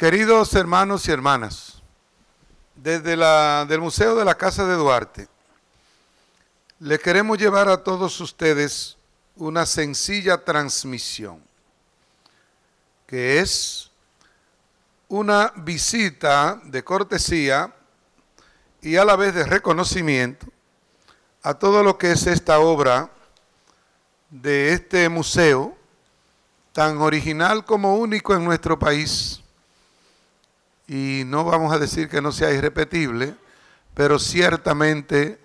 Queridos hermanos y hermanas, desde la, del Museo de la Casa de Duarte, le queremos llevar a todos ustedes una sencilla transmisión, que es una visita de cortesía y a la vez de reconocimiento a todo lo que es esta obra de este museo, tan original como único en nuestro país y no vamos a decir que no sea irrepetible, pero ciertamente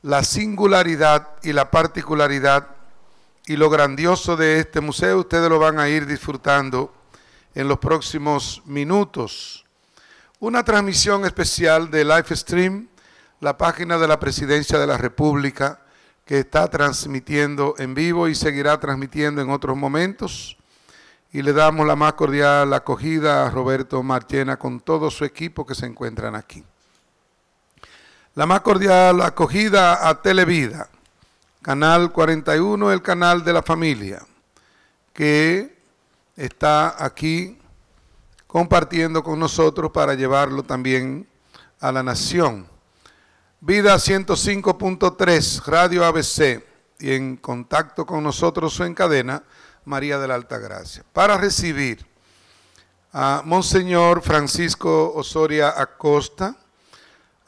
la singularidad y la particularidad y lo grandioso de este museo ustedes lo van a ir disfrutando en los próximos minutos. Una transmisión especial de stream, la página de la Presidencia de la República, que está transmitiendo en vivo y seguirá transmitiendo en otros momentos y le damos la más cordial acogida a Roberto Marchena con todo su equipo que se encuentran aquí. La más cordial acogida a Televida, Canal 41, el canal de la familia, que está aquí compartiendo con nosotros para llevarlo también a la nación. Vida 105.3, Radio ABC, y en contacto con nosotros en cadena María de la Altagracia, para recibir a Monseñor Francisco Osoria Acosta,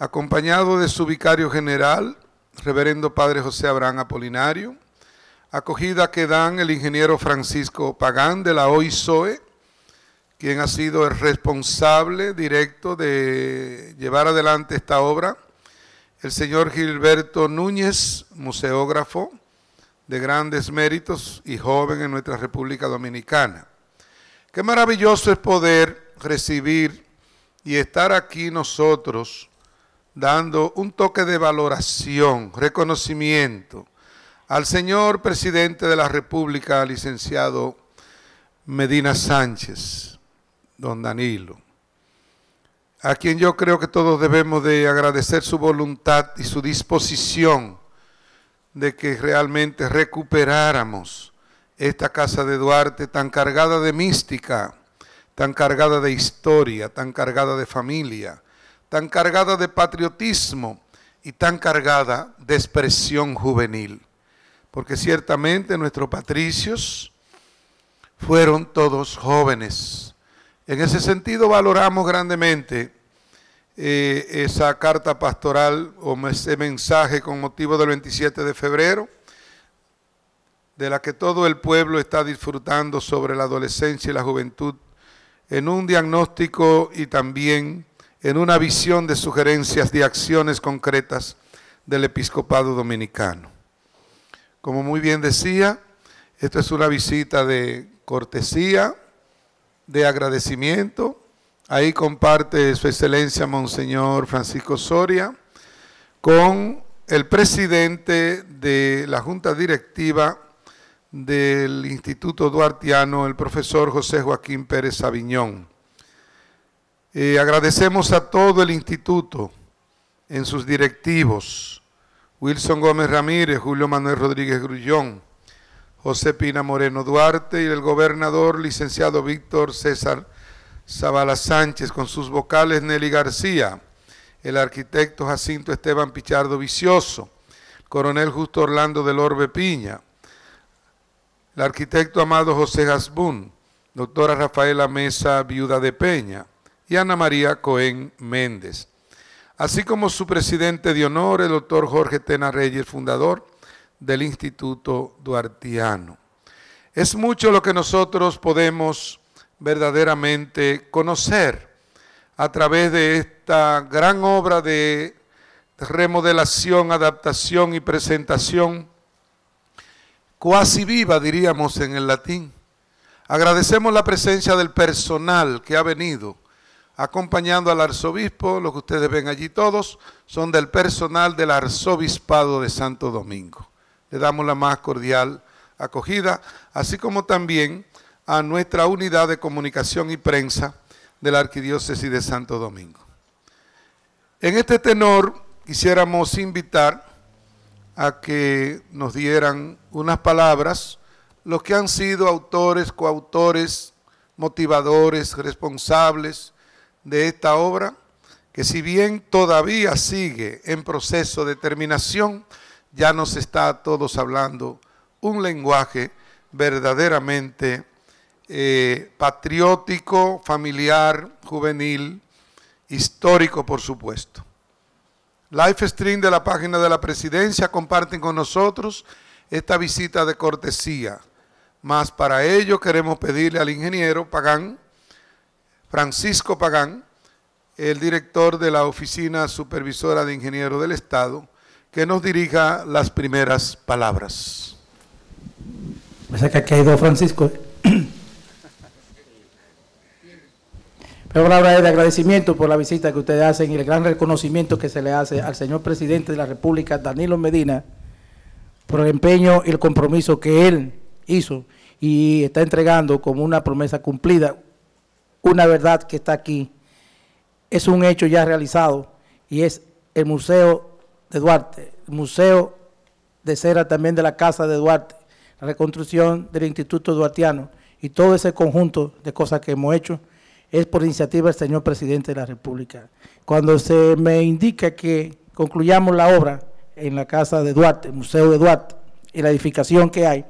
acompañado de su vicario general, Reverendo Padre José Abraham Apolinario, acogida que dan el ingeniero Francisco Pagán de la OISOE, quien ha sido el responsable directo de llevar adelante esta obra, el señor Gilberto Núñez, museógrafo, de grandes méritos y joven en nuestra República Dominicana. Qué maravilloso es poder recibir y estar aquí nosotros dando un toque de valoración, reconocimiento al señor presidente de la República, licenciado Medina Sánchez, don Danilo, a quien yo creo que todos debemos de agradecer su voluntad y su disposición de que realmente recuperáramos esta casa de Duarte tan cargada de mística, tan cargada de historia, tan cargada de familia, tan cargada de patriotismo y tan cargada de expresión juvenil. Porque ciertamente nuestros patricios fueron todos jóvenes. En ese sentido valoramos grandemente eh, esa carta pastoral o ese mensaje con motivo del 27 de febrero, de la que todo el pueblo está disfrutando sobre la adolescencia y la juventud, en un diagnóstico y también en una visión de sugerencias de acciones concretas del episcopado dominicano. Como muy bien decía, esto es una visita de cortesía, de agradecimiento, Ahí comparte su excelencia Monseñor Francisco Soria con el presidente de la Junta Directiva del Instituto Duartiano, el profesor José Joaquín Pérez Aviñón. Eh, agradecemos a todo el instituto en sus directivos, Wilson Gómez Ramírez, Julio Manuel Rodríguez Grullón, José Pina Moreno Duarte y el gobernador licenciado Víctor César Zabala Sánchez, con sus vocales Nelly García, el arquitecto Jacinto Esteban Pichardo Vicioso, coronel Justo Orlando del Orbe Piña, el arquitecto Amado José Gasbún doctora Rafaela Mesa, viuda de Peña, y Ana María Cohen Méndez, así como su presidente de honor, el doctor Jorge Tena Reyes, fundador del Instituto Duartiano. Es mucho lo que nosotros podemos verdaderamente conocer a través de esta gran obra de remodelación, adaptación y presentación, cuasi viva diríamos en el latín. Agradecemos la presencia del personal que ha venido acompañando al arzobispo, lo que ustedes ven allí todos, son del personal del arzobispado de Santo Domingo. Le damos la más cordial acogida, así como también a nuestra unidad de comunicación y prensa de la Arquidiócesis de Santo Domingo. En este tenor quisiéramos invitar a que nos dieran unas palabras los que han sido autores, coautores, motivadores, responsables de esta obra, que si bien todavía sigue en proceso de terminación, ya nos está a todos hablando un lenguaje verdaderamente eh, patriótico, familiar, juvenil, histórico, por supuesto. Live stream de la página de la presidencia comparten con nosotros esta visita de cortesía. Más para ello queremos pedirle al ingeniero Pagán, Francisco Pagán, el director de la Oficina Supervisora de Ingenieros del Estado, que nos dirija las primeras palabras. O sea que Francisco. Es una es de agradecimiento por la visita que ustedes hacen y el gran reconocimiento que se le hace al señor presidente de la República, Danilo Medina, por el empeño y el compromiso que él hizo y está entregando como una promesa cumplida, una verdad que está aquí. Es un hecho ya realizado y es el Museo de Duarte, el Museo de Cera también de la Casa de Duarte, la reconstrucción del Instituto Duartiano y todo ese conjunto de cosas que hemos hecho es por iniciativa del señor presidente de la República. Cuando se me indica que concluyamos la obra en la casa de Duarte, el Museo de Duarte, y la edificación que hay,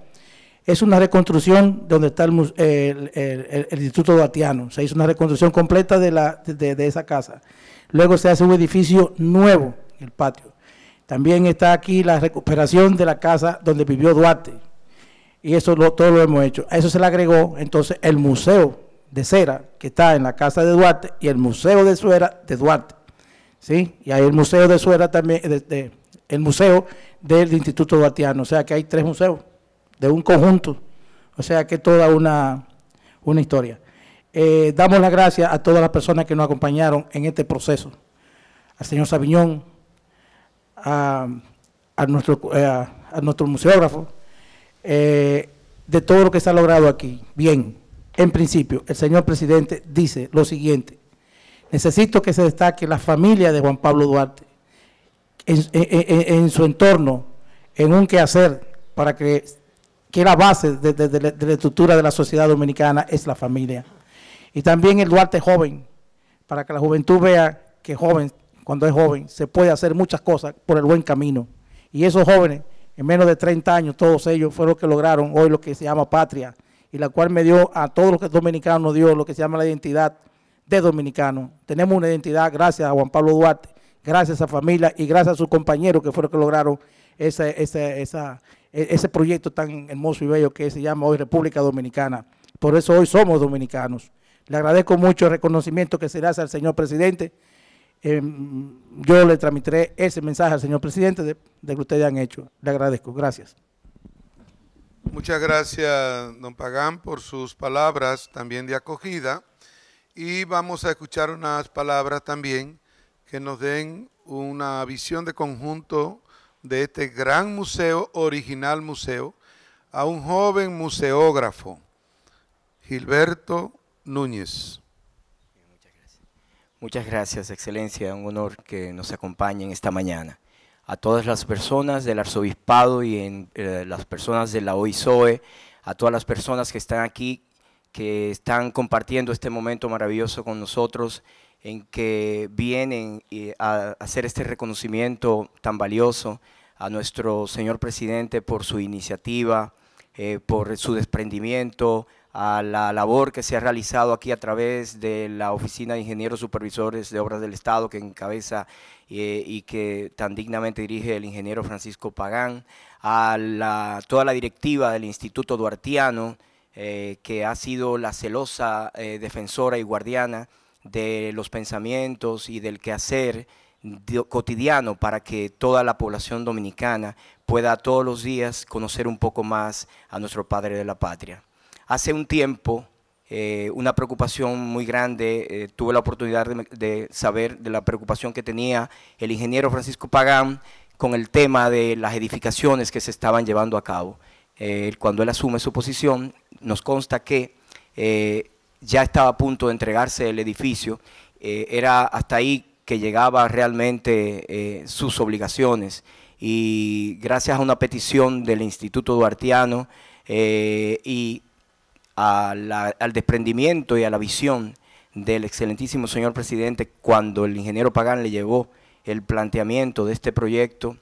es una reconstrucción donde está el, Instituto Duatiano. Se hizo una reconstrucción completa de, esa casa. Luego se hace un edificio nuevo el patio. También está aquí la recuperación de la casa donde vivió Duarte. Y eso todo lo hemos hecho. A eso se le agregó entonces el museo de cera que está en la casa de Duarte y el museo de Suera de Duarte. ¿sí? Y hay el museo de Suera también, el museo del Instituto Duarteano, O sea que hay tres museos de un conjunto. O sea que toda una, una historia. Eh, damos las gracias a todas las personas que nos acompañaron en este proceso. Al señor Sabiñón, a, a nuestro, eh, a, nuestro museógrafo, eh, de todo lo que se ha logrado aquí. Bien. En principio, el señor presidente dice lo siguiente, necesito que se destaque la familia de Juan Pablo Duarte en, su entorno, en un quehacer, para que, la base de, la, estructura de la sociedad dominicana es la familia. Y también el Duarte joven, para que la juventud vea que joven, cuando es joven, se puede hacer muchas cosas por el buen camino. Y esos jóvenes, en menos de 30 años, todos ellos fueron los que lograron hoy lo que se llama patria, y la cual me dio a todos los dominicanos, nos dio lo que se llama la identidad de dominicano. Tenemos una identidad gracias a Juan Pablo Duarte, gracias a familia y gracias a sus compañeros que fueron los que lograron e, ese proyecto tan hermoso y bello que se llama hoy República Dominicana. Por eso hoy somos dominicanos. Le agradezco mucho el reconocimiento que se le hace al señor presidente. Em, yo le transmitiré ese mensaje al señor presidente de, lo que ustedes han hecho. Le agradezco. Gracias. Muchas gracias, don Pagán, por sus palabras también de acogida. Y vamos a escuchar unas palabras también que nos den una visión de conjunto de este gran museo, original museo, a un joven museógrafo, Gilberto Núñez. Muchas gracias. Excelencia. Un honor que nos acompañen esta mañana a todas las personas del arzobispado y en, eh, las personas de la OISOE, a todas las personas que están aquí, que están compartiendo este momento maravilloso con nosotros, en que vienen eh, a hacer este reconocimiento tan valioso a nuestro señor presidente por su iniciativa, eh, por su desprendimiento, a la labor que se ha realizado aquí a través de la Oficina de Ingenieros Supervisores de Obras del Estado que encabeza eh, y que tan dignamente dirige el ingeniero Francisco Pagán, a toda la directiva del Instituto Duartiano, eh, que ha sido la celosa eh, defensora y guardiana de los pensamientos y del quehacer cotidiano para que toda la población dominicana pueda todos los días conocer un poco más a nuestro Padre de la Patria. Hace un tiempo, eh, una preocupación muy grande, eh, tuve la oportunidad de, saber de la preocupación que tenía el ingeniero Francisco Pagán con el tema de las edificaciones que se estaban llevando a cabo. Eh, cuando él asume su posición, nos consta que ya estaba a punto de entregarse el edificio, era hasta ahí que llegaba realmente sus obligaciones y gracias a una petición del Instituto Duartiano y al desprendimiento y a la visión del excelentísimo señor presidente cuando el ingeniero Pagán le llevó el planteamiento de este proyecto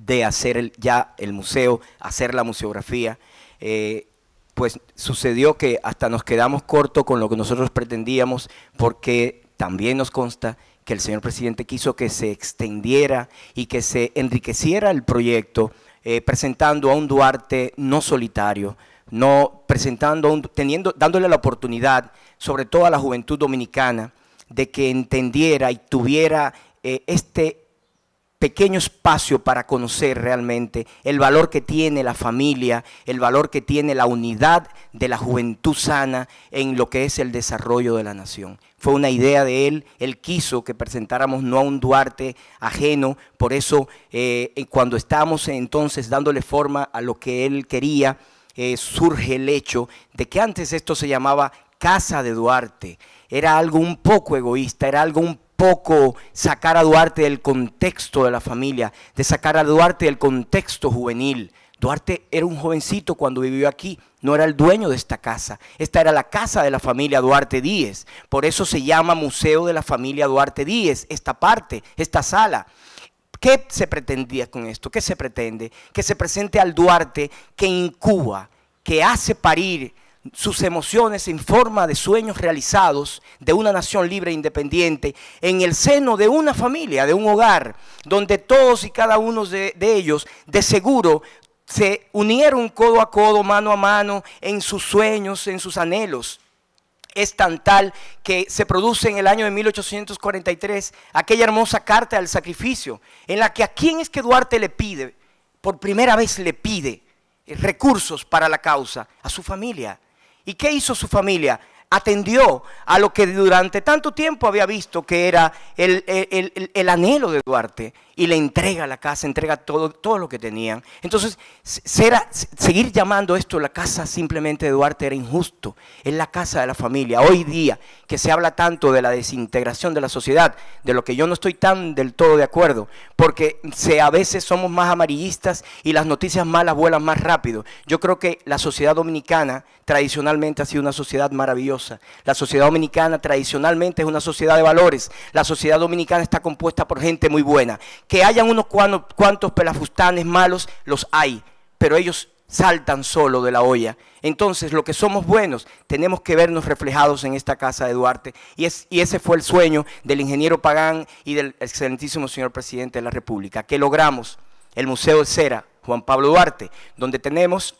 de hacer ya el museo, hacer la museografía, eh, pues sucedió que hasta nos quedamos cortos con lo que nosotros pretendíamos porque también nos consta que el señor presidente quiso que se extendiera y que se enriqueciera el proyecto eh, presentando a un Duarte no solitario, no presentando, teniendo, dándole la oportunidad, sobre todo a la juventud dominicana, de que entendiera y tuviera eh, este pequeño espacio para conocer realmente el valor que tiene la familia, el valor que tiene la unidad de la juventud sana en lo que es el desarrollo de la nación. Fue una idea de él, él quiso que presentáramos no a un Duarte ajeno, por eso eh, eh, cuando estábamos entonces dándole forma a lo que él quería, eh, surge el hecho de que antes esto se llamaba Casa de Duarte. Era algo un poco egoísta, era algo un poco sacar a Duarte del contexto de la familia, de sacar a Duarte del contexto juvenil. Duarte era un jovencito cuando vivió aquí, no era el dueño de esta casa. Esta era la casa de la familia Duarte Díez. Por eso se llama Museo de la Familia Duarte Díez, esta parte, esta sala. ¿Qué se pretendía con esto? ¿Qué se pretende? Que se presente al Duarte que incuba, que hace parir sus emociones en forma de sueños realizados de una nación libre e independiente en el seno de una familia, de un hogar, donde todos y cada uno de, ellos de seguro se unieron codo a codo, mano a mano, en sus sueños, en sus anhelos es tan tal que se produce en el año de 1843, aquella hermosa carta al sacrificio, en la que a quién es que Duarte le pide, por primera vez le pide eh, recursos para la causa, a su familia. ¿Y qué hizo su familia? atendió a lo que durante tanto tiempo había visto que era el, anhelo de Duarte y le entrega la casa, entrega todo, todo lo que tenían. Entonces, seguir llamando esto la casa simplemente de Duarte era injusto. Es la casa de la familia. Hoy día que se habla tanto de la desintegración de la sociedad, de lo que yo no estoy tan del todo de acuerdo, porque se, a veces somos más amarillistas y las noticias malas vuelan más rápido. Yo creo que la sociedad dominicana tradicionalmente ha sido una sociedad maravillosa la sociedad dominicana tradicionalmente es una sociedad de valores. La sociedad dominicana está compuesta por gente muy buena. Que hayan unos cuantos pelafustanes malos, los hay, pero ellos saltan solo de la olla. Entonces, lo que somos buenos, tenemos que vernos reflejados en esta casa de Duarte. Y, ese fue el sueño del ingeniero Pagán y del excelentísimo señor presidente de la República, que logramos el Museo de Cera, Juan Pablo Duarte, donde tenemos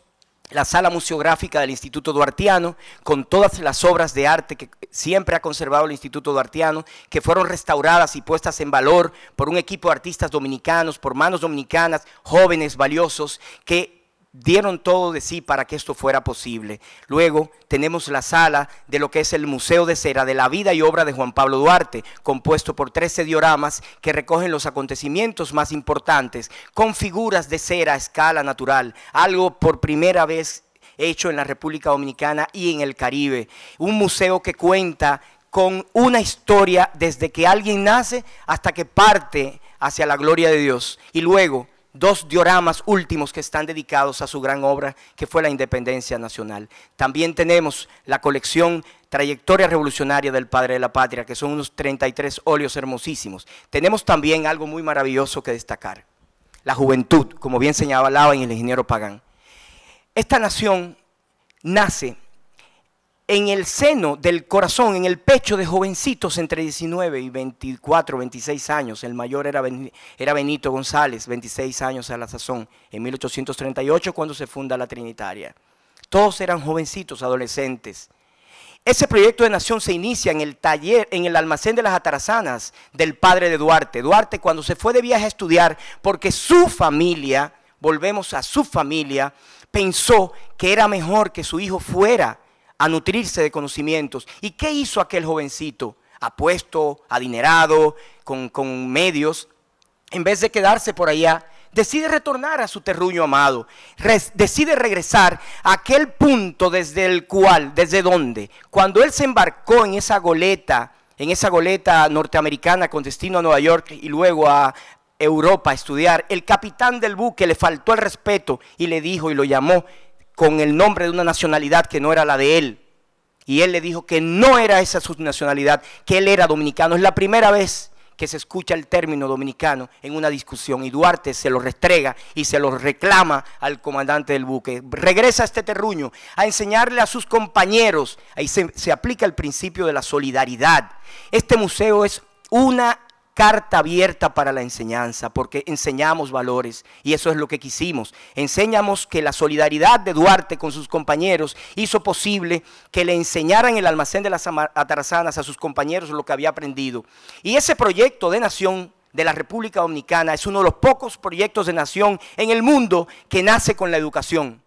la sala museográfica del Instituto Duartiano, con todas las obras de arte que siempre ha conservado el Instituto Duartiano, que fueron restauradas y puestas en valor por un equipo de artistas dominicanos, por manos dominicanas, jóvenes, valiosos, que dieron todo de sí para que esto fuera posible. Luego tenemos la sala de lo que es el Museo de Cera de la vida y obra de Juan Pablo Duarte, compuesto por 13 dioramas que recogen los acontecimientos más importantes, con figuras de cera a escala natural, algo por primera vez hecho en la República Dominicana y en el Caribe. Un museo que cuenta con una historia desde que alguien nace hasta que parte hacia la gloria de Dios. Y luego dos dioramas últimos que están dedicados a su gran obra, que fue la independencia nacional. También tenemos la colección Trayectoria Revolucionaria del Padre de la Patria, que son unos 33 óleos hermosísimos. Tenemos también algo muy maravilloso que destacar, la juventud, como bien señalaba y el ingeniero Pagán. Esta nación nace en el seno del corazón, en el pecho de jovencitos entre 19 y 24, 26 años. El mayor era, Benito González, 26 años a la sazón, en 1838 cuando se funda la Trinitaria. Todos eran jovencitos, adolescentes. Ese proyecto de nación se inicia en el taller, en el almacén de las atarazanas del padre de Duarte. Duarte cuando se fue de viaje a estudiar, porque su familia, volvemos a su familia, pensó que era mejor que su hijo fuera a nutrirse de conocimientos. ¿Y qué hizo aquel jovencito? Apuesto, adinerado, con, medios. En vez de quedarse por allá, decide retornar a su terruño amado, decide regresar a aquel punto desde el cual, desde donde, cuando él se embarcó en esa goleta, en esa goleta norteamericana con destino a Nueva York y luego a Europa a estudiar, el capitán del buque le faltó el respeto y le dijo y lo llamó con el nombre de una nacionalidad que no era la de él. Y él le dijo que no era esa su nacionalidad, que él era dominicano. Es la primera vez que se escucha el término dominicano en una discusión y Duarte se lo restrega y se lo reclama al comandante del buque. Regresa a este terruño a enseñarle a sus compañeros, ahí se, se aplica el principio de la solidaridad. Este museo es una carta abierta para la enseñanza, porque enseñamos valores y eso es lo que quisimos. Enseñamos que la solidaridad de Duarte con sus compañeros hizo posible que le enseñaran en el almacén de las atarazanas a sus compañeros lo que había aprendido. Y ese proyecto de nación de la República Dominicana es uno de los pocos proyectos de nación en el mundo que nace con la educación.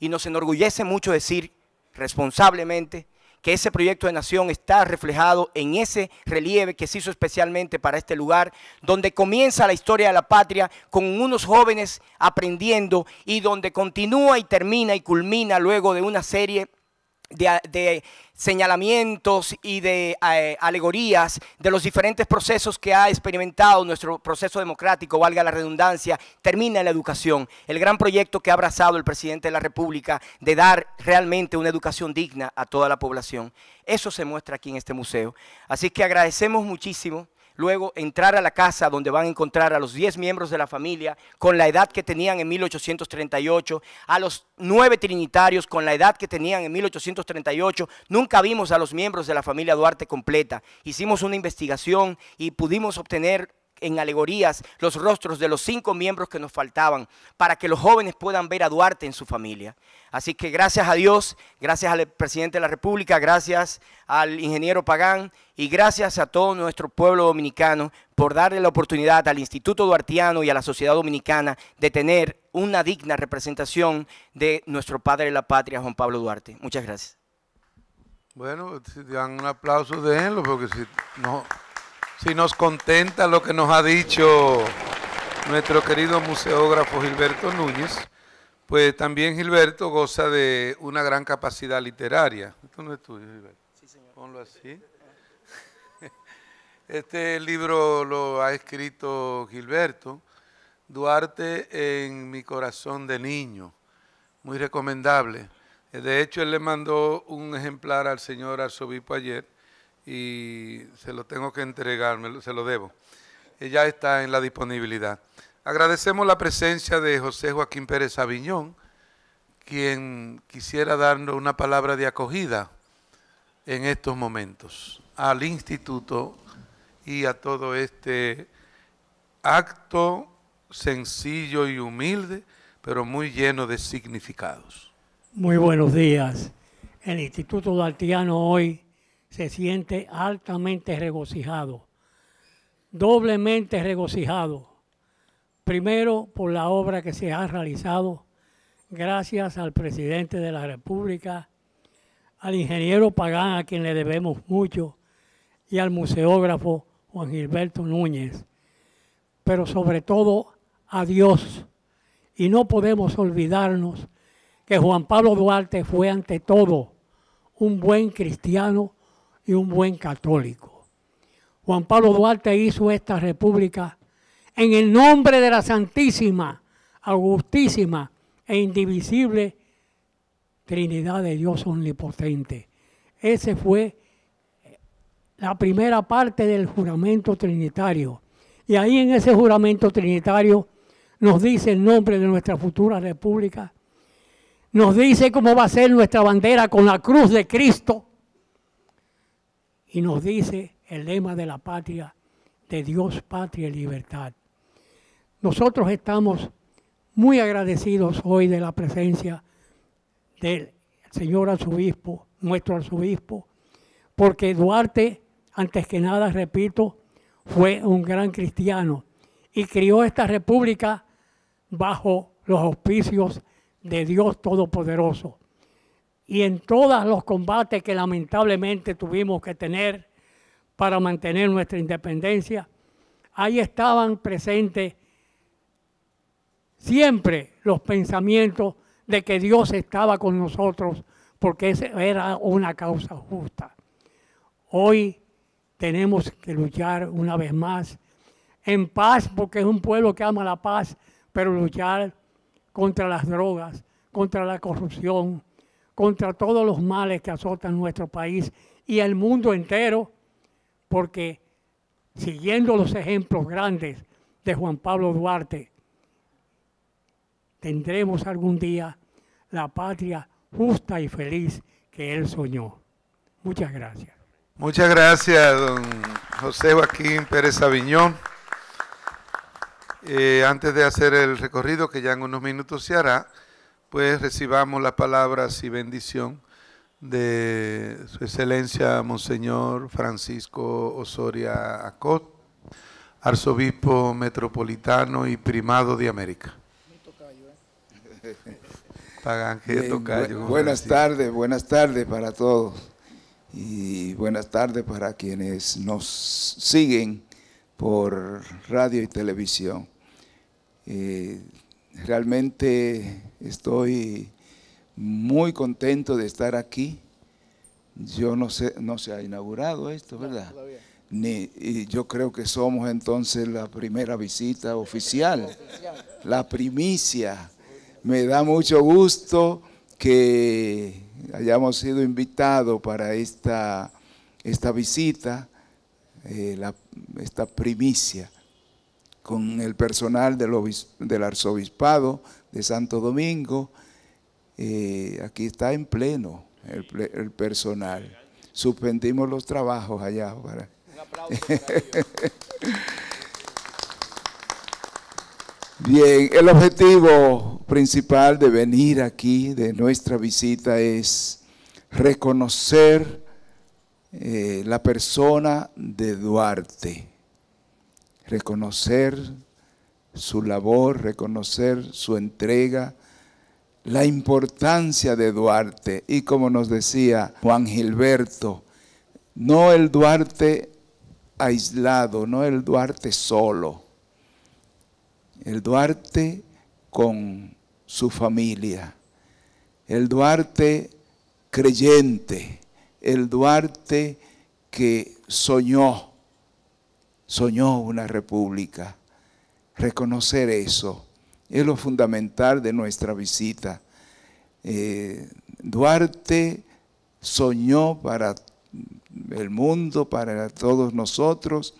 Y nos enorgullece mucho decir responsablemente que ese proyecto de nación está reflejado en ese relieve que se hizo especialmente para este lugar, donde comienza la historia de la patria con unos jóvenes aprendiendo y donde continúa y termina y culmina luego de una serie de, señalamientos y de alegorías de los diferentes procesos que ha experimentado nuestro proceso democrático, valga la redundancia, termina en la educación. El gran proyecto que ha abrazado el presidente de la República de dar realmente una educación digna a toda la población. Eso se muestra aquí en este museo. Así que agradecemos muchísimo luego entrar a la casa donde van a encontrar a los 10 miembros de la familia con la edad que tenían en 1838, a los 9 trinitarios con la edad que tenían en 1838. Nunca vimos a los miembros de la familia Duarte completa. Hicimos una investigación y pudimos obtener en alegorías los rostros de los cinco miembros que nos faltaban para que los jóvenes puedan ver a Duarte en su familia. Así que gracias a Dios, gracias al presidente de la República, gracias al ingeniero Pagán y gracias a todo nuestro pueblo dominicano por darle la oportunidad al Instituto Duartiano y a la sociedad dominicana de tener una digna representación de nuestro padre de la patria, Juan Pablo Duarte. Muchas gracias. Bueno, si dan un aplauso de él, porque si no si nos contenta lo que nos ha dicho nuestro querido museógrafo Gilberto Núñez, pues también Gilberto goza de una gran capacidad literaria. Esto no es tuyo, Gilberto. Sí, señor. Ponlo así. Este libro lo ha escrito Gilberto Duarte en Mi corazón de niño, muy recomendable. De hecho, él le mandó un ejemplar al señor arzobispo ayer y se lo tengo que entregar, se lo debo. Eh, ya está en la disponibilidad. Agradecemos la presencia de José Joaquín Pérez Aviñón, quien quisiera darnos una palabra de acogida en estos momentos al instituto y a todo este acto sencillo y humilde, pero muy lleno de significados. Muy buenos días. El Instituto Daltiano hoy se siente altamente regocijado, doblemente regocijado, primero por la obra que se ha realizado gracias al presidente de la República, al ingeniero Pagán, a quien le debemos mucho, y al museógrafo Juan Gilberto Núñez, pero sobre todo a Dios. Y no podemos olvidarnos que Juan Pablo Duarte fue ante todo un buen cristiano, y un buen católico. Juan Pablo Duarte hizo esta república en el nombre de la Santísima, Augustísima e Indivisible Trinidad de Dios Omnipotente. Ese fue eh, la primera parte del juramento trinitario. Y ahí en ese juramento trinitario nos dice el nombre de nuestra futura república, nos dice cómo va a ser nuestra bandera con la cruz de Cristo, y nos dice el lema de la patria, de Dios, patria y libertad. Nosotros estamos muy agradecidos hoy de la presencia del señor arzobispo, nuestro arzobispo, porque Duarte, antes que nada, repito, fue un gran cristiano y crió esta república bajo los auspicios de Dios Todopoderoso y en todos los combates que lamentablemente tuvimos que tener para mantener nuestra independencia, ahí estaban presentes siempre los pensamientos de que Dios estaba con nosotros porque esa era una causa justa. Hoy tenemos que luchar una vez más en paz porque es un pueblo que ama la paz, pero luchar contra las drogas, contra la corrupción, contra todos los males que azotan nuestro país y el mundo entero, porque siguiendo los ejemplos grandes de Juan Pablo Duarte, tendremos algún día la patria justa y feliz que él soñó. Muchas gracias. Muchas gracias, don José Joaquín Pérez Aviñón. Eh, antes de hacer el recorrido, que ya en unos minutos se hará, pues recibamos las palabras y bendición de Su Excelencia Monseñor Francisco Osoria Acot, arzobispo metropolitano y primado de América. buenas tardes, buenas tardes para todos y buenas tardes para quienes nos siguen por radio y televisión. Eh, Realmente estoy muy contento de estar aquí. Yo no sé, no se ha inaugurado esto, ¿verdad? yo creo que somos entonces la primera visita oficial, la primicia. Me da mucho gusto que hayamos sido invitados para esta, esta visita, eh, esta primicia con el personal del, arzobispado de Santo Domingo. Eh, aquí está en pleno el, personal. Suspendimos los trabajos allá. Un aplauso Bien, el objetivo principal de venir aquí, de nuestra visita, es reconocer eh, la persona de Duarte reconocer su labor, reconocer su entrega, la importancia de Duarte. Y como nos decía Juan Gilberto, no el Duarte aislado, no el Duarte solo, el Duarte con su familia, el Duarte creyente, el Duarte que soñó soñó una república. Reconocer eso es lo fundamental de nuestra visita. Eh, Duarte soñó para el mundo, para todos nosotros,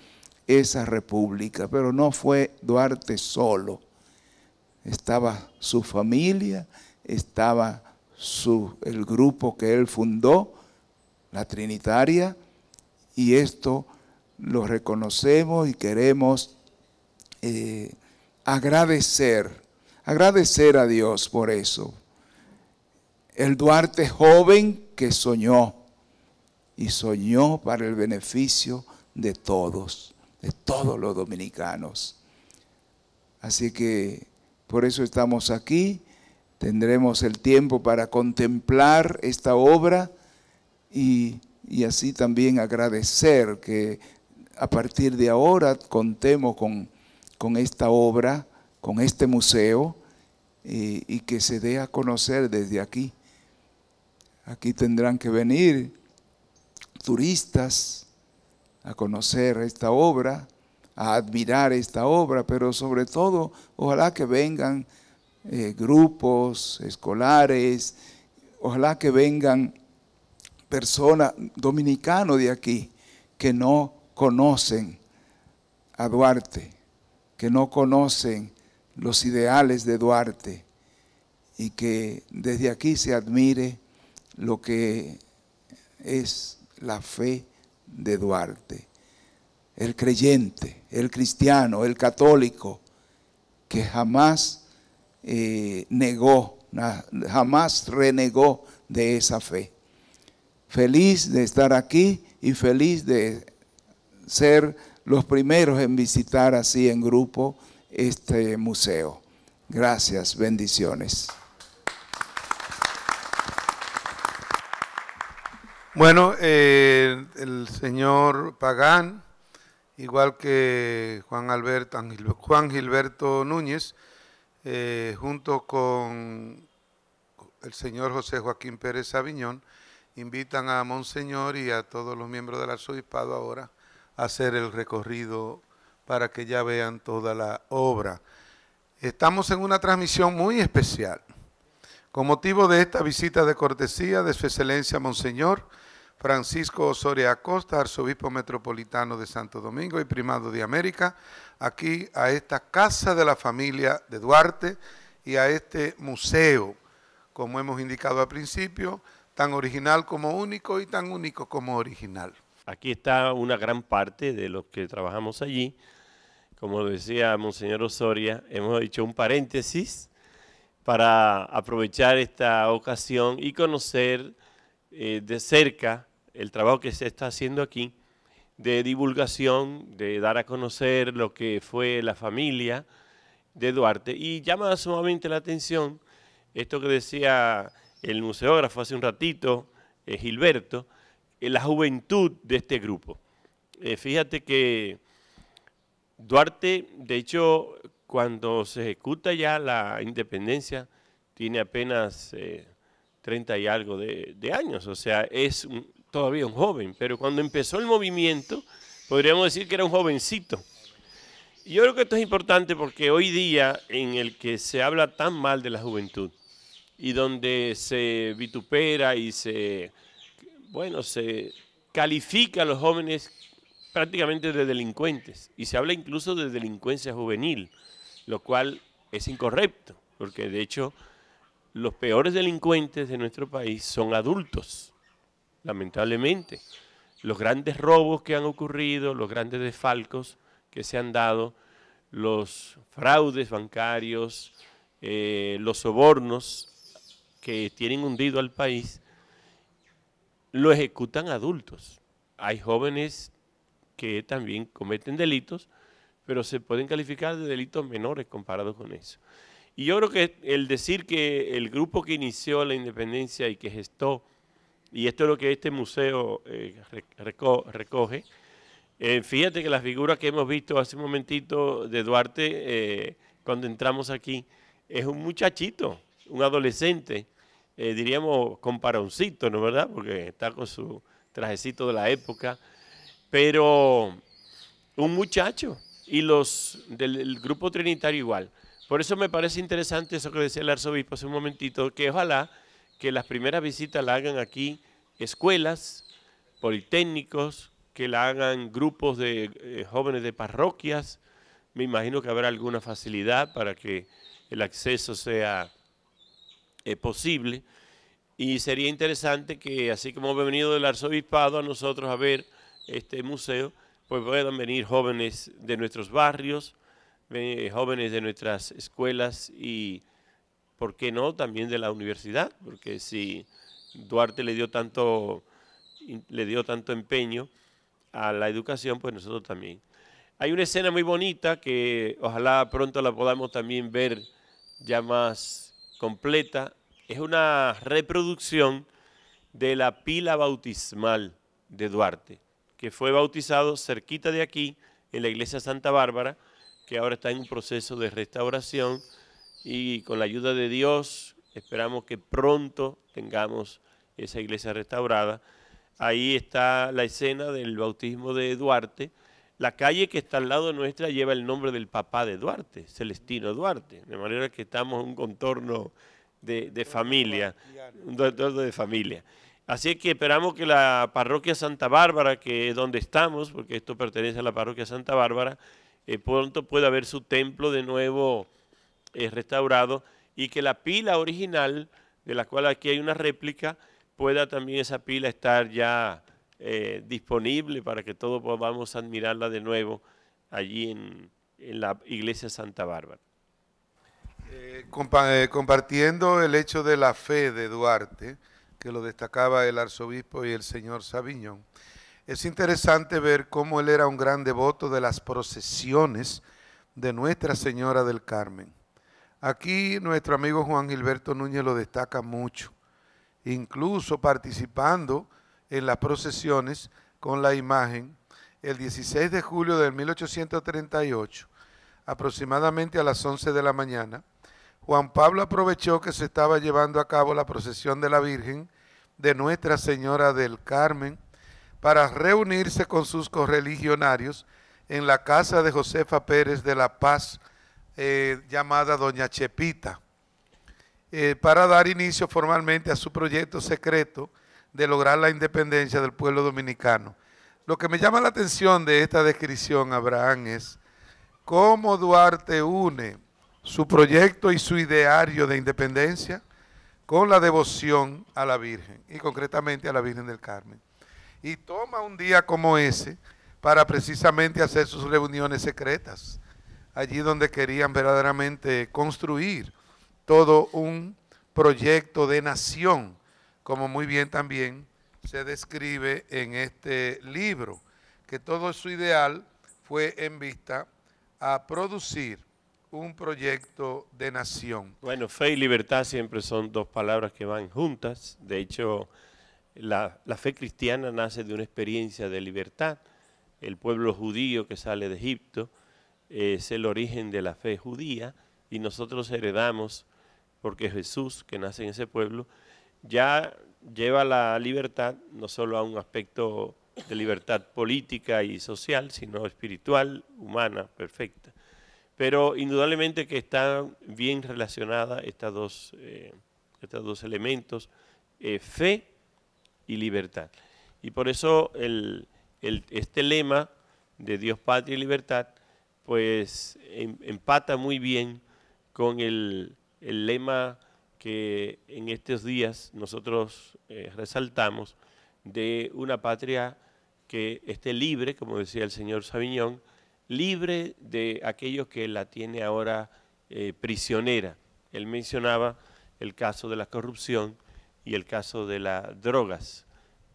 esa república, pero no fue Duarte solo. Estaba su familia, estaba su, el grupo que él fundó, la Trinitaria, y esto lo reconocemos y queremos eh, agradecer, agradecer a Dios por eso. El Duarte joven que soñó y soñó para el beneficio de todos, de todos los dominicanos. Así que por eso estamos aquí, tendremos el tiempo para contemplar esta obra y, y así también agradecer que a partir de ahora contemos con, esta obra, con este museo, y, que se dé a conocer desde aquí. Aquí tendrán que venir turistas a conocer esta obra, a admirar esta obra, pero sobre todo, ojalá que vengan eh, grupos escolares, ojalá que vengan personas dominicanos de aquí que no conocen a Duarte, que no conocen los ideales de Duarte y que desde aquí se admire lo que es la fe de Duarte. El creyente, el cristiano, el católico, que jamás eh, negó, jamás renegó de esa fe. Feliz de estar aquí y feliz de ser los primeros en visitar así en grupo este museo. Gracias, bendiciones. Bueno, eh, el señor Pagán, igual que Juan, Alberto, Juan Gilberto Núñez, eh, junto con el señor José Joaquín Pérez Aviñón, invitan a Monseñor y a todos los miembros del arzobispado ahora hacer el recorrido para que ya vean toda la obra. Estamos en una transmisión muy especial. Con motivo de esta visita de cortesía de Su Excelencia Monseñor Francisco Osorio Acosta, Arzobispo Metropolitano de Santo Domingo y Primado de América, aquí a esta Casa de la Familia de Duarte y a este museo, como hemos indicado al principio, tan original como único y tan único como original. Aquí está una gran parte de los que trabajamos allí. Como decía Monseñor Osoria, hemos hecho un paréntesis para aprovechar esta ocasión y conocer eh, de cerca el trabajo que se está haciendo aquí de divulgación, de dar a conocer lo que fue la familia de Duarte. Y llama sumamente la atención esto que decía el museógrafo hace un ratito, eh, Gilberto, la juventud de este grupo. Eh, fíjate que Duarte, de hecho, cuando se ejecuta ya la independencia, tiene apenas 30 eh, y algo de, años, o sea, es todavía un joven, pero cuando empezó el movimiento, podríamos decir que era un jovencito. Y yo creo que esto es importante porque hoy día, en el que se habla tan mal de la juventud, y donde se vitupera y se bueno, se califica a los jóvenes prácticamente de delincuentes y se habla incluso de delincuencia juvenil, lo cual es incorrecto, porque de hecho los peores delincuentes de nuestro país son adultos, lamentablemente. Los grandes robos que han ocurrido, los grandes desfalcos que se han dado, los fraudes bancarios, eh, los sobornos que tienen hundido al país, lo ejecutan adultos. Hay jóvenes que también cometen delitos, pero se pueden calificar de delitos menores comparados con eso. Y yo creo que el decir que el grupo que inició la independencia y que gestó, y esto es lo que este museo eh, recoge, eh, fíjate que la figura que hemos visto hace un momentito de Duarte, eh, cuando entramos aquí, es un muchachito, un adolescente, eh, diríamos diríamos, comparoncito, ¿no es verdad? Porque está con su trajecito de la época. Pero un muchacho y los del grupo trinitario igual. Por eso me parece interesante eso que decía el arzobispo hace un momentito, que ojalá que las primeras visitas la hagan aquí escuelas, politécnicos, que la hagan grupos de eh, jóvenes de parroquias. Me imagino que habrá alguna facilidad para que el acceso sea es posible. Y sería interesante que, así como ha venido el arzobispado a nosotros a ver este museo, pues puedan venir jóvenes de nuestros barrios, jóvenes de nuestras escuelas y, ¿por qué no?, también de la universidad, porque si Duarte le dio tanto, le dio tanto empeño a la educación, pues nosotros también. Hay una escena muy bonita que ojalá pronto la podamos también ver ya más completa es una reproducción de la pila bautismal de Duarte, que fue bautizado cerquita de aquí, en la iglesia Santa Bárbara, que ahora está en un proceso de restauración y con la ayuda de Dios esperamos que pronto tengamos esa iglesia restaurada. Ahí está la escena del bautismo de Duarte, la calle que está al lado nuestra lleva el nombre del papá de Duarte, Celestino Duarte, de manera que estamos en un contorno de, familia, de familia. Así que esperamos que la parroquia Santa Bárbara, que es donde estamos, porque esto pertenece a la parroquia Santa Bárbara, eh, pronto pueda ver su templo de nuevo eh, restaurado y que la pila original, de la cual aquí hay una réplica, pueda también esa pila estar ya eh, disponible para que todos podamos admirarla de nuevo allí en, la iglesia Santa Bárbara. Eh, eh, compartiendo el hecho de la fe de Duarte, que lo destacaba el arzobispo y el señor Sabiñón, es interesante ver cómo él era un gran devoto de las procesiones de Nuestra Señora del Carmen. Aquí nuestro amigo Juan Gilberto Núñez lo destaca mucho, incluso participando en las procesiones con la imagen el 16 de julio de 1838, aproximadamente a las 11 de la mañana, Juan Pablo aprovechó que se estaba llevando a cabo la procesión de la Virgen de Nuestra Señora del Carmen para reunirse con sus correligionarios en la casa de Josefa Pérez de la Paz, eh, llamada Doña Chepita, eh, para dar inicio formalmente a su proyecto secreto de lograr la independencia del pueblo dominicano. Lo que me llama la atención de esta descripción, Abraham, es cómo Duarte une su proyecto y su ideario de independencia con la devoción a la Virgen, y concretamente a la Virgen del Carmen. Y toma un día como ese para precisamente hacer sus reuniones secretas, allí donde querían verdaderamente construir todo un proyecto de nación como muy bien también se describe en este libro, que todo su ideal fue en vista a producir un proyecto de nación. Bueno, fe y libertad siempre son dos palabras que van juntas. De hecho, la, la, fe cristiana nace de una experiencia de libertad. El pueblo judío que sale de Egipto eh, es el origen de la fe judía y nosotros heredamos, porque Jesús, que nace en ese pueblo, ya lleva la libertad no solo a un aspecto de libertad política y social, sino espiritual, humana, perfecta. Pero indudablemente que están bien relacionadas estas dos, eh, estos dos elementos, eh, fe y libertad. Y por eso este lema de Dios, patria y libertad, pues em, empata muy bien con el lema que en estos días nosotros eh, resaltamos de una patria que esté libre, como decía el señor Sabiñón, libre de aquellos que la tiene ahora eh, prisionera. Él mencionaba el caso de la corrupción y el caso de las drogas,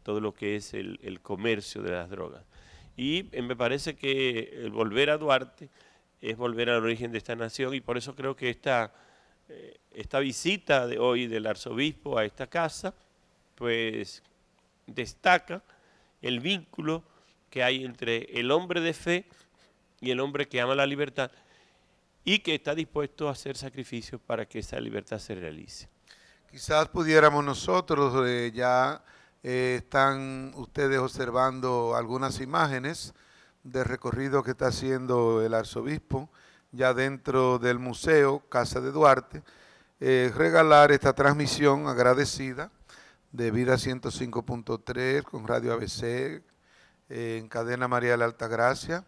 todo lo que es el, comercio de las drogas. Y eh, me parece que el volver a Duarte es volver al origen de esta nación y por eso creo que esta eh, esta visita de hoy del arzobispo a esta casa, pues destaca el vínculo que hay entre el hombre de fe y el hombre que ama la libertad y que está dispuesto a hacer sacrificios para que esa libertad se realice. Quizás pudiéramos nosotros, eh, ya eh, están ustedes observando algunas imágenes de recorrido que está haciendo el arzobispo ya dentro del Museo Casa de Duarte, eh, regalar esta transmisión agradecida de Vida 105.3 con Radio ABC, eh, en Cadena María de la Altagracia,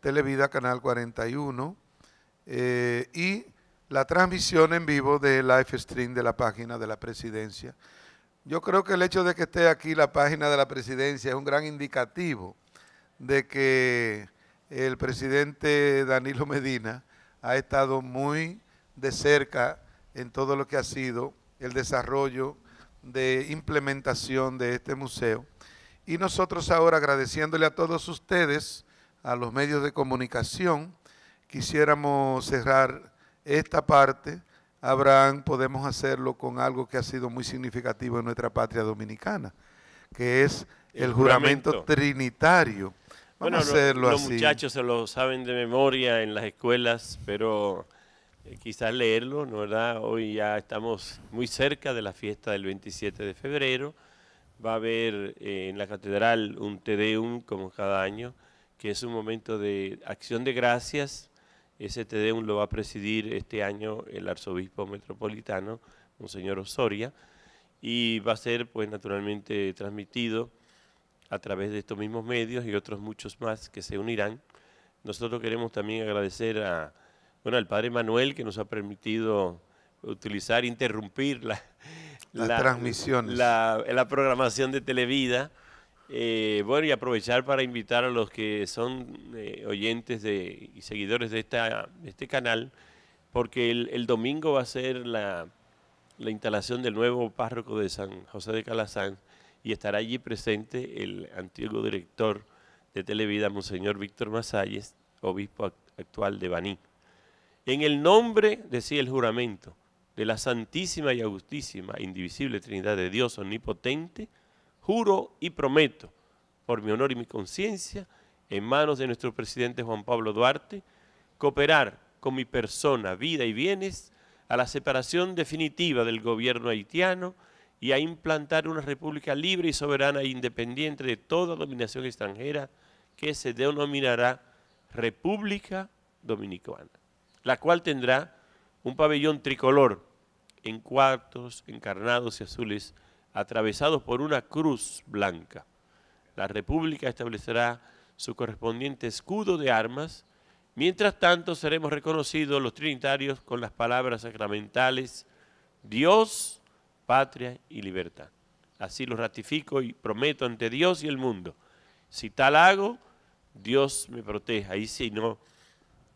Televida Canal 41 eh, y la transmisión en vivo de live stream de la página de la presidencia. Yo creo que el hecho de que esté aquí la página de la presidencia es un gran indicativo de que el presidente Danilo Medina ha estado muy de cerca en todo lo que ha sido el desarrollo de implementación de este museo. Y nosotros ahora agradeciéndole a todos ustedes, a los medios de comunicación, quisiéramos cerrar esta parte. Abraham, podemos hacerlo con algo que ha sido muy significativo en nuestra patria dominicana, que es el, juramento trinitario bueno, los, muchachos se lo saben de memoria en las escuelas, pero eh, quizás leerlo, ¿no verdad? Hoy ya estamos muy cerca de la fiesta del 27 de febrero. Va a haber eh, en la catedral un Tedeum, como cada año, que es un momento de acción de gracias. Ese Tedeum lo va a presidir este año el arzobispo metropolitano, Monseñor Osoria, y va a ser, pues, naturalmente transmitido a través de estos mismos medios y otros muchos más que se unirán. Nosotros queremos también agradecer a, bueno, al Padre Manuel que nos ha permitido utilizar, interrumpir la, transmisión la, programación de Televida. Eh, bueno, y aprovechar para invitar a los que son eh, oyentes de, y seguidores de, esta, este canal, porque el, domingo va a ser la, la instalación del nuevo párroco de San José de Calazán, y estará allí presente el antiguo director de Televida, Monseñor Víctor Masalles, obispo actual de Baní. En el nombre, decía el juramento, de la Santísima y Augustísima, indivisible Trinidad de Dios Omnipotente, juro y prometo, por mi honor y mi conciencia, en manos de nuestro presidente Juan Pablo Duarte, cooperar con mi persona, vida y bienes a la separación definitiva del gobierno haitiano, y a implantar una república libre y soberana e independiente de toda dominación extranjera que se denominará República Dominicana, la cual tendrá un pabellón tricolor en cuartos encarnados y azules atravesados por una cruz blanca. La República establecerá su correspondiente escudo de armas. Mientras tanto, seremos reconocidos los trinitarios con las palabras sacramentales Dios, patria y libertad. Así lo ratifico y prometo ante Dios y el mundo. Si tal hago, Dios me proteja. Y si no,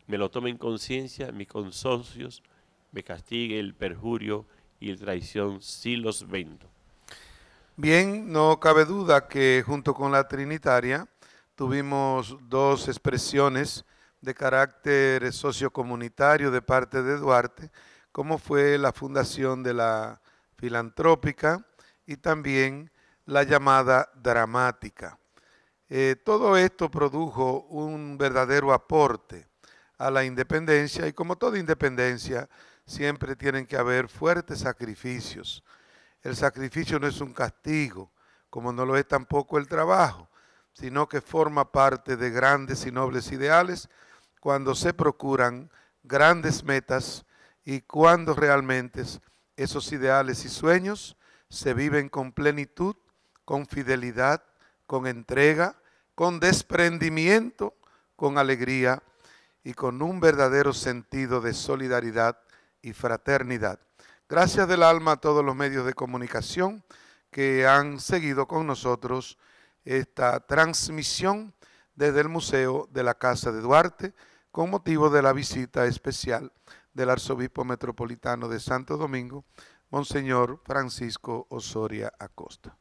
me lo tome en conciencia, mis consocios, me castigue el perjurio y la traición si los vendo. Bien, no cabe duda que junto con la Trinitaria tuvimos dos expresiones de carácter sociocomunitario de parte de Duarte, como fue la fundación de la filantrópica y también la llamada dramática. Eh, todo esto produjo un verdadero aporte a la independencia y como toda independencia siempre tienen que haber fuertes sacrificios. El sacrificio no es un castigo, como no lo es tampoco el trabajo, sino que forma parte de grandes y nobles ideales cuando se procuran grandes metas y cuando realmente esos ideales y sueños se viven con plenitud, con fidelidad, con entrega, con desprendimiento, con alegría y con un verdadero sentido de solidaridad y fraternidad. Gracias del alma a todos los medios de comunicación que han seguido con nosotros esta transmisión desde el Museo de la Casa de Duarte con motivo de la visita especial del arzobispo metropolitano de Santo Domingo, Monseñor Francisco Osoria Acosta.